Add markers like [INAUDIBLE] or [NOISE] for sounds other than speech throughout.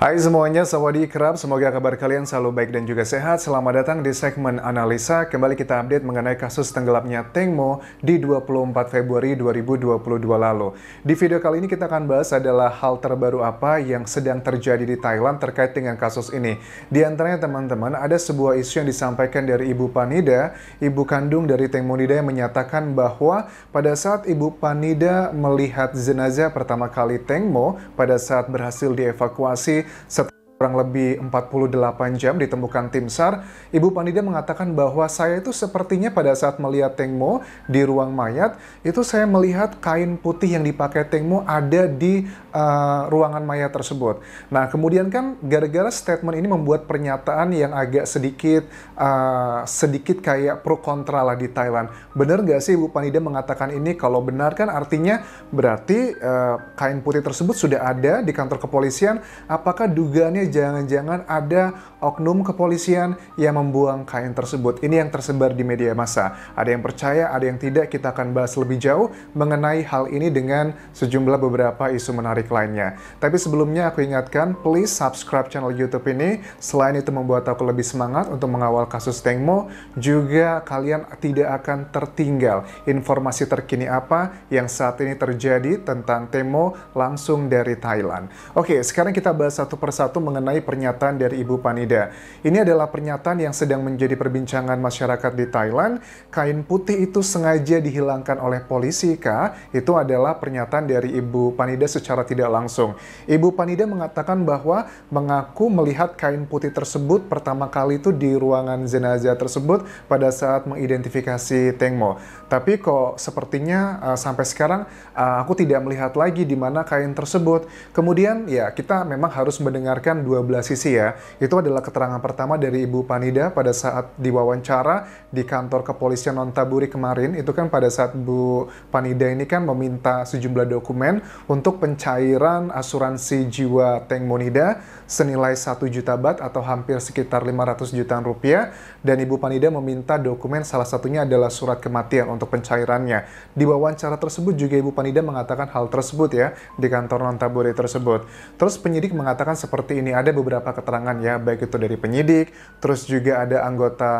Hai semuanya, sawadi kerap. Semoga kabar kalian selalu baik dan juga sehat. Selamat datang di segmen analisa. Kembali kita update mengenai kasus tenggelamnya Tengmo di 24 Februari 2022 lalu. Di video kali ini kita akan bahas adalah hal terbaru apa yang sedang terjadi di Thailand terkait dengan kasus ini. Di antaranya teman-teman, ada sebuah isu yang disampaikan dari Ibu Panida, ibu kandung dari Tengmo Nida yang menyatakan bahwa pada saat Ibu Panida melihat jenazah pertama kali Tengmo pada saat berhasil dievakuasi सत्तर kurang lebih 48 jam ditemukan tim SAR, Ibu Panida mengatakan bahwa saya itu sepertinya pada saat melihat Tengmo di ruang mayat, itu saya melihat kain putih yang dipakai Tengmo ada di uh, ruangan mayat tersebut. Nah, kemudian kan gara-gara statement ini membuat pernyataan yang agak sedikit uh, sedikit kayak pro kontra lah di Thailand. Benar nggak sih Ibu Panida mengatakan ini? Kalau benar kan artinya berarti uh, kain putih tersebut sudah ada di kantor kepolisian. Apakah dugaannya jangan-jangan ada oknum kepolisian yang membuang kain tersebut. Ini yang tersebar di media massa. Ada yang percaya, ada yang tidak. Kita akan bahas lebih jauh mengenai hal ini dengan sejumlah beberapa isu menarik lainnya. Tapi sebelumnya aku ingatkan, please subscribe channel YouTube ini. Selain itu membuat aku lebih semangat untuk mengawal kasus Tengmo, juga kalian tidak akan tertinggal informasi terkini apa yang saat ini terjadi tentang Temo langsung dari Thailand. Oke, sekarang kita bahas satu persatu mengenai pernyataan dari Ibu Pani berbeda. Ini adalah pernyataan yang sedang menjadi perbincangan masyarakat di Thailand. Kain putih itu sengaja dihilangkan oleh polisi kah? Itu adalah pernyataan dari Ibu Panida secara tidak langsung. Ibu Panida mengatakan bahwa mengaku melihat kain putih tersebut pertama kali itu di ruangan jenazah tersebut pada saat mengidentifikasi Tengmo. Tapi kok sepertinya uh, sampai sekarang uh, aku tidak melihat lagi di mana kain tersebut. Kemudian ya kita memang harus mendengarkan dua belas sisi ya. Itu adalah adalah keterangan pertama dari Ibu Panida pada saat diwawancara di kantor kepolisian Nontaburi kemarin. Itu kan pada saat Bu Panida ini kan meminta sejumlah dokumen untuk pencairan asuransi jiwa Teng Monida senilai 1 juta bat atau hampir sekitar 500 jutaan rupiah. Dan Ibu Panida meminta dokumen salah satunya adalah surat kematian untuk pencairannya. Di wawancara tersebut juga Ibu Panida mengatakan hal tersebut ya di kantor Nontaburi tersebut. Terus penyidik mengatakan seperti ini, ada beberapa keterangan ya, baik itu itu dari penyidik, terus juga ada anggota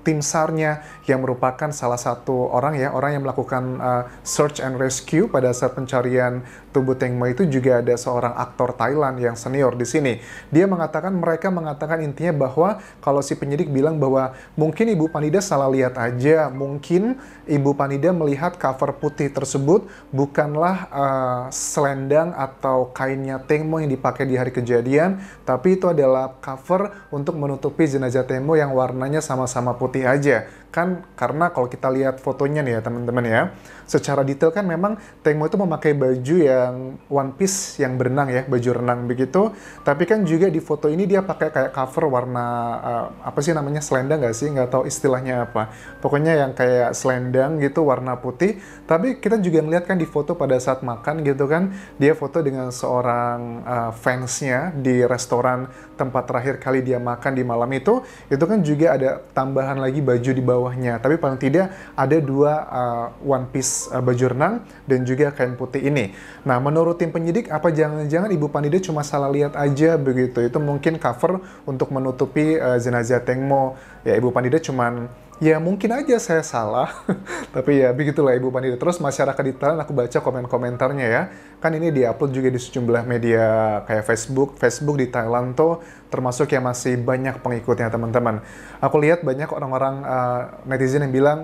tim SAR-nya yang merupakan salah satu orang ya, orang yang melakukan uh, search and rescue pada saat pencarian tubuh Teng Mo itu juga ada seorang aktor Thailand yang senior di sini. Dia mengatakan mereka mengatakan intinya bahwa kalau si penyidik bilang bahwa mungkin Ibu Panida salah lihat aja, mungkin Ibu Panida melihat cover putih tersebut bukanlah uh, selendang atau kainnya Teng Mo yang dipakai di hari kejadian, tapi itu adalah cover untuk menutupi jenazah Temo yang warnanya sama-sama putih aja. Kan karena kalau kita lihat fotonya nih ya teman-teman ya, secara detail kan memang Temo itu memakai baju yang one piece yang berenang ya, baju renang begitu. Tapi kan juga di foto ini dia pakai kayak cover warna uh, apa sih namanya selendang nggak sih? Nggak tahu istilahnya apa. Pokoknya yang kayak selendang gitu warna putih. Tapi kita juga ngeliat kan di foto pada saat makan gitu kan, dia foto dengan seorang uh, fansnya di restoran tempat terakhir kali dia makan di malam itu, itu kan juga ada tambahan lagi baju di bawahnya. Tapi paling tidak ada dua uh, one piece uh, baju renang dan juga kain putih ini. Nah, menurut tim penyidik, apa jangan-jangan Ibu Panida cuma salah lihat aja begitu? Itu mungkin cover untuk menutupi uh, jenazah Tengmo. Ya, Ibu Panida cuma ya mungkin aja saya salah, [LAUGHS] tapi ya begitulah Ibu panitia Terus masyarakat di Thailand aku baca komen-komentarnya ya, kan ini diupload juga di sejumlah media kayak Facebook. Facebook di Thailand tuh termasuk yang masih banyak pengikutnya teman-teman. Aku lihat banyak orang-orang uh, netizen yang bilang,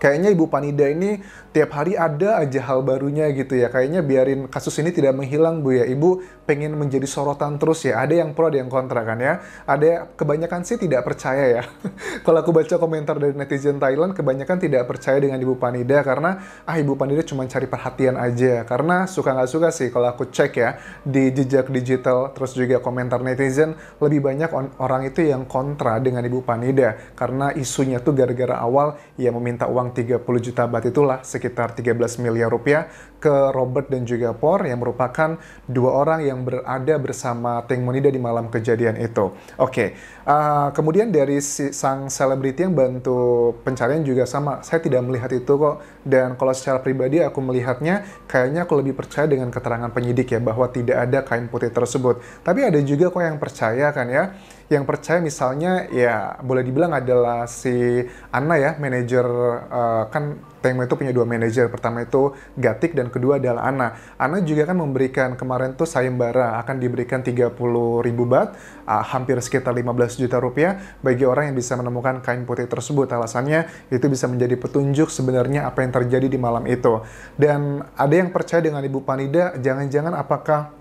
kayaknya Ibu Panida ini tiap hari ada aja hal barunya gitu ya. Kayaknya biarin kasus ini tidak menghilang Bu ya. Ibu pengen menjadi sorotan terus ya. Ada yang pro, ada yang kontra kan ya. Ada kebanyakan sih tidak percaya ya. [LAUGHS] Kalau aku baca komentar dari netizen Thailand, kebanyakan tidak percaya dengan Ibu Panida karena ah Ibu Panida cuma cari perhatian aja. Karena suka nggak suka sih kalau aku cek ya di jejak digital terus juga komentar netizen lebih banyak on, orang itu yang kontra dengan Ibu Panida karena isunya tuh gara-gara awal ia meminta uang 30 juta bat itulah sekitar 13 miliar rupiah ke Robert dan juga Por yang merupakan dua orang yang yang berada bersama Teng Monida di malam kejadian itu. Oke, okay. uh, eh, kemudian dari si, sang selebriti yang bantu pencarian juga sama. Saya tidak melihat itu kok. Dan kalau secara pribadi aku melihatnya, kayaknya aku lebih percaya dengan keterangan penyidik ya bahwa tidak ada kain putih tersebut. Tapi ada juga kok yang percaya kan ya, yang percaya misalnya ya boleh dibilang adalah si Anna ya manajer uh, kan Tengmo itu punya dua manajer. Pertama itu Gatik dan kedua adalah Anna Anna juga kan memberikan kemarin tuh sayembara akan diberikan 30 ribu bat, uh, ah, hampir sekitar 15 juta rupiah bagi orang yang bisa menemukan kain putih tersebut. Alasannya itu bisa menjadi petunjuk sebenarnya apa yang terjadi di malam itu. Dan ada yang percaya dengan Ibu Panida, jangan-jangan apakah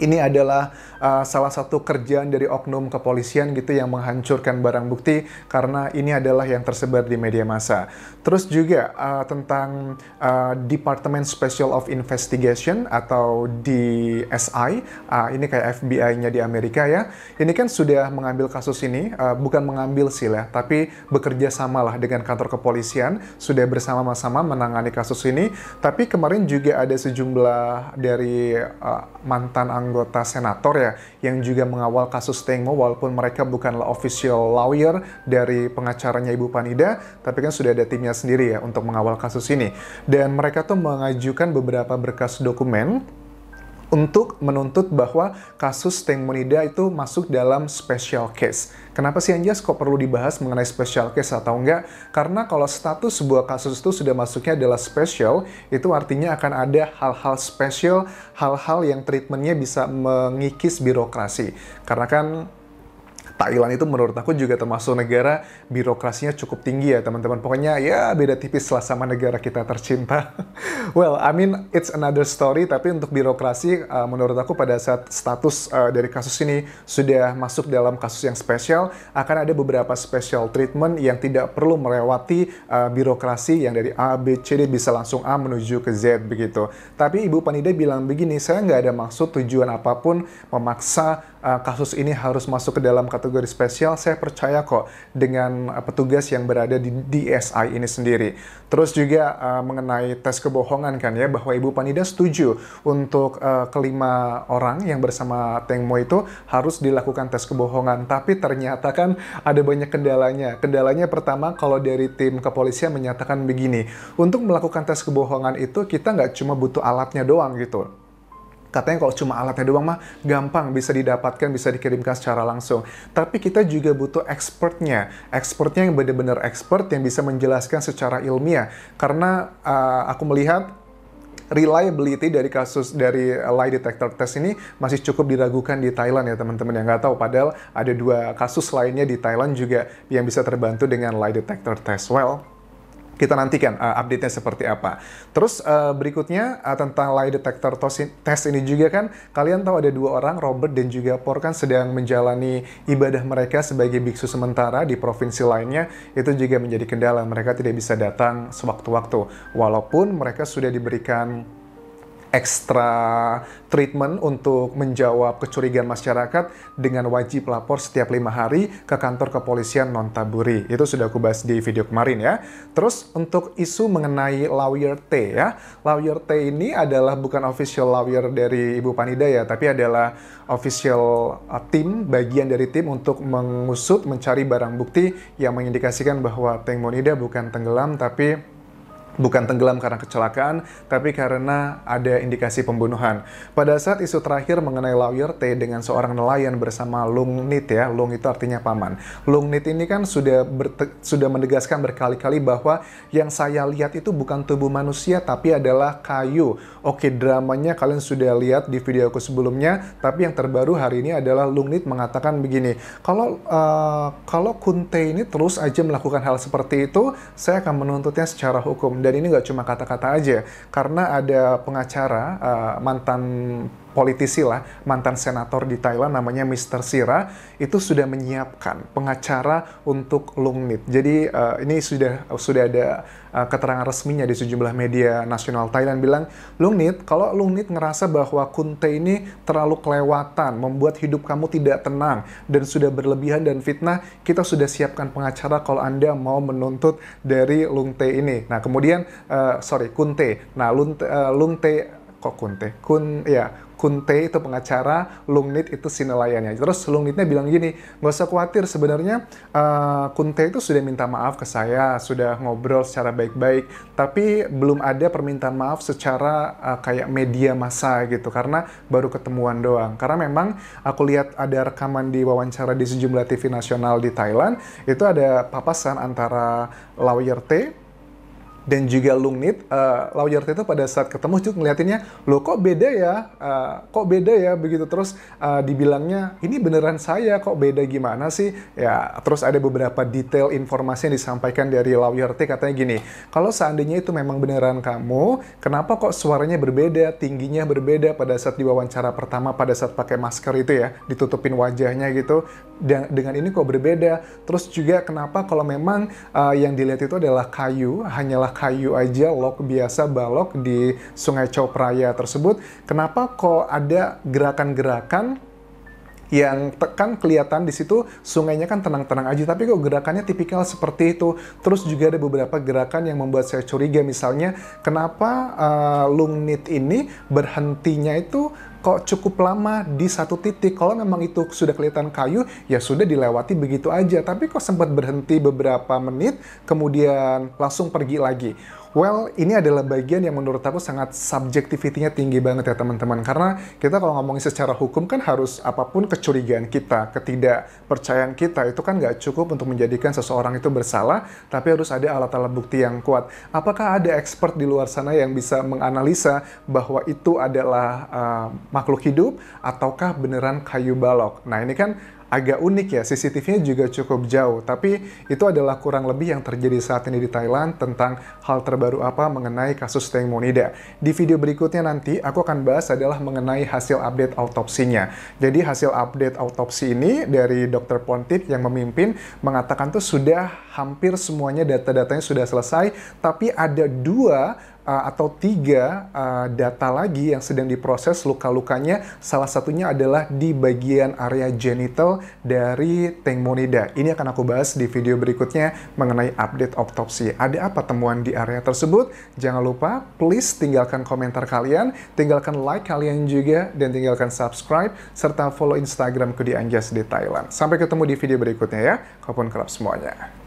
ini adalah uh, salah satu kerjaan dari oknum kepolisian gitu yang menghancurkan barang bukti karena ini adalah yang tersebar di media massa. Terus juga uh, tentang uh, Department Special of Investigation atau DSI, uh, ini kayak FBI-nya di Amerika ya. Ini kan sudah mengambil kasus ini, uh, bukan mengambil sih lah, ya, tapi bekerja samalah dengan kantor kepolisian sudah bersama-sama menangani kasus ini. Tapi kemarin juga ada sejumlah dari uh, mantan anggota senator ya yang juga mengawal kasus Tengmo walaupun mereka bukanlah official lawyer dari pengacaranya Ibu Panida tapi kan sudah ada timnya sendiri ya untuk mengawal kasus ini dan mereka tuh mengajukan beberapa berkas dokumen untuk menuntut bahwa kasus Tengmonida itu masuk dalam special case. Kenapa sih Anjas kok perlu dibahas mengenai special case atau enggak? Karena kalau status sebuah kasus itu sudah masuknya adalah special, itu artinya akan ada hal-hal special, hal-hal yang treatmentnya bisa mengikis birokrasi. Karena kan Thailand itu menurut aku juga termasuk negara birokrasinya cukup tinggi ya teman-teman. Pokoknya ya beda tipis lah sama negara kita tercinta. [LAUGHS] well, I mean it's another story tapi untuk birokrasi uh, menurut aku pada saat status uh, dari kasus ini sudah masuk dalam kasus yang spesial akan ada beberapa special treatment yang tidak perlu melewati uh, birokrasi yang dari A, B, C, D bisa langsung A menuju ke Z begitu. Tapi Ibu Panida bilang begini, saya nggak ada maksud tujuan apapun memaksa uh, kasus ini harus masuk ke dalam kategori spesial, saya percaya kok dengan uh, petugas yang berada di DSI ini sendiri. Terus juga uh, mengenai tes kebohongan kan ya, bahwa Ibu Panida setuju untuk uh, kelima orang yang bersama Tengmo itu harus dilakukan tes kebohongan. Tapi ternyata kan ada banyak kendalanya. Kendalanya pertama kalau dari tim kepolisian menyatakan begini, untuk melakukan tes kebohongan itu kita nggak cuma butuh alatnya doang gitu Katanya kalau cuma alatnya doang mah gampang bisa didapatkan, bisa dikirimkan secara langsung. Tapi kita juga butuh expertnya, expertnya yang benar-benar expert yang bisa menjelaskan secara ilmiah. Karena uh, aku melihat reliability dari kasus dari lie detector test ini masih cukup diragukan di Thailand ya teman-teman yang nggak tahu padahal ada dua kasus lainnya di Thailand juga yang bisa terbantu dengan lie detector test. Well, kita nantikan uh, update-nya seperti apa. Terus uh, berikutnya uh, tentang lie detector test ini juga kan kalian tahu ada dua orang Robert dan juga Por kan sedang menjalani ibadah mereka sebagai biksu sementara di provinsi lainnya itu juga menjadi kendala mereka tidak bisa datang sewaktu-waktu walaupun mereka sudah diberikan extra treatment untuk menjawab kecurigaan masyarakat dengan wajib lapor setiap lima hari ke kantor kepolisian non taburi Itu sudah aku bahas di video kemarin ya. Terus untuk isu mengenai lawyer T ya. Lawyer T ini adalah bukan official lawyer dari Ibu Panida ya, tapi adalah official uh, tim, bagian dari tim untuk mengusut, mencari barang bukti yang mengindikasikan bahwa Teng Monida bukan tenggelam tapi bukan tenggelam karena kecelakaan, tapi karena ada indikasi pembunuhan. Pada saat isu terakhir mengenai lawyer T dengan seorang nelayan bersama Lung Nit ya, Lung itu artinya paman. Lung Nit ini kan sudah sudah menegaskan berkali-kali bahwa yang saya lihat itu bukan tubuh manusia tapi adalah kayu. Oke, dramanya kalian sudah lihat di videoku sebelumnya, tapi yang terbaru hari ini adalah Lung Nit mengatakan begini, kalau uh, kalau Kunte ini terus aja melakukan hal seperti itu, saya akan menuntutnya secara hukum dan ini nggak cuma kata-kata aja karena ada pengacara uh, mantan politisi lah, mantan senator di Thailand namanya Mr. Sira, itu sudah menyiapkan pengacara untuk Lungnit. Jadi uh, ini sudah sudah ada uh, keterangan resminya di sejumlah media nasional Thailand bilang, Lungnit, kalau Lungnit ngerasa bahwa Kunte ini terlalu kelewatan, membuat hidup kamu tidak tenang, dan sudah berlebihan dan fitnah, kita sudah siapkan pengacara kalau Anda mau menuntut dari Lungte ini. Nah, kemudian, uh, sorry, Kunte. Nah, Lunte, uh, Lungte kok Kunte? Kun, ya, Kunte itu pengacara, Lungnit itu sinelayannya. Terus Lungnitnya bilang gini, nggak usah khawatir sebenarnya uh, Kunte itu sudah minta maaf ke saya, sudah ngobrol secara baik-baik, tapi belum ada permintaan maaf secara uh, kayak media massa gitu karena baru ketemuan doang. Karena memang aku lihat ada rekaman di wawancara di sejumlah TV nasional di Thailand itu ada papasan antara lawyer T dan juga Lungnit, uh, eh, Lawyer itu pada saat ketemu juga ngeliatinnya, lo kok beda ya, uh, kok beda ya begitu terus uh, dibilangnya ini beneran saya kok beda gimana sih? Ya terus ada beberapa detail informasi yang disampaikan dari Lawyer katanya gini, kalau seandainya itu memang beneran kamu, kenapa kok suaranya berbeda, tingginya berbeda pada saat diwawancara pertama pada saat pakai masker itu ya, ditutupin wajahnya gitu, dan dengan ini kok berbeda. Terus juga kenapa kalau memang uh, yang dilihat itu adalah kayu hanyalah kayu aja log biasa balok di Sungai Copraya tersebut, kenapa kok ada gerakan-gerakan yang tekan kelihatan di situ sungainya kan tenang-tenang aja tapi kok gerakannya tipikal seperti itu terus juga ada beberapa gerakan yang membuat saya curiga misalnya kenapa uh, Lungnit ini berhentinya itu kok cukup lama di satu titik. Kalau memang itu sudah kelihatan kayu, ya sudah dilewati begitu aja. Tapi kok sempat berhenti beberapa menit, kemudian langsung pergi lagi. Well, ini adalah bagian yang menurut aku sangat subjektivitinya tinggi banget ya teman-teman. Karena kita kalau ngomongin secara hukum kan harus apapun kecurigaan kita, ketidakpercayaan kita itu kan nggak cukup untuk menjadikan seseorang itu bersalah, tapi harus ada alat-alat bukti yang kuat. Apakah ada expert di luar sana yang bisa menganalisa bahwa itu adalah uh, makhluk hidup ataukah beneran kayu balok? Nah ini kan agak unik ya, CCTV-nya juga cukup jauh. Tapi itu adalah kurang lebih yang terjadi saat ini di Thailand tentang hal terbaru apa mengenai kasus Teng Monida. Di video berikutnya nanti aku akan bahas adalah mengenai hasil update autopsinya. Jadi hasil update autopsi ini dari Dr. Pontip yang memimpin mengatakan tuh sudah hampir semuanya data-datanya sudah selesai, tapi ada dua uh, atau tiga uh, data lagi yang sedang diproses luka-lukanya. Salah satunya adalah di bagian area genital dari Tengmonida. Ini akan aku bahas di video berikutnya mengenai update otopsi Ada apa temuan di area tersebut? Jangan lupa please tinggalkan komentar kalian, tinggalkan like kalian juga, dan tinggalkan subscribe, serta follow Instagramku di Anjas di Thailand. Sampai ketemu di video berikutnya ya. pun kerap semuanya.